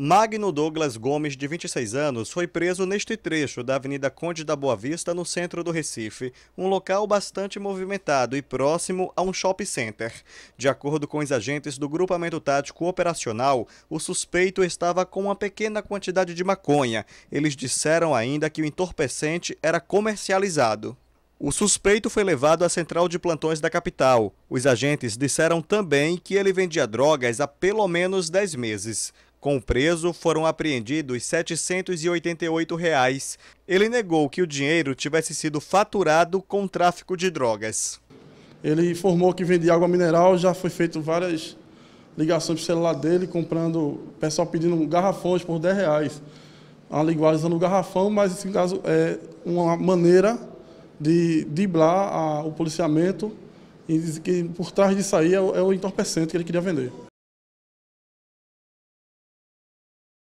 Magno Douglas Gomes, de 26 anos, foi preso neste trecho da Avenida Conde da Boa Vista, no centro do Recife, um local bastante movimentado e próximo a um shopping center. De acordo com os agentes do Grupamento Tático Operacional, o suspeito estava com uma pequena quantidade de maconha. Eles disseram ainda que o entorpecente era comercializado. O suspeito foi levado à central de plantões da capital. Os agentes disseram também que ele vendia drogas há pelo menos 10 meses. Com o preso, foram apreendidos R$ 788. Reais. Ele negou que o dinheiro tivesse sido faturado com tráfico de drogas. Ele informou que vendia água mineral, já foi feito várias ligações para celular dele, comprando, pessoal pedindo garrafões por R$ reais. A linguagem usando garrafão, mas esse caso é uma maneira de driblar o policiamento e dizer que por trás disso aí é, é o entorpecente que ele queria vender.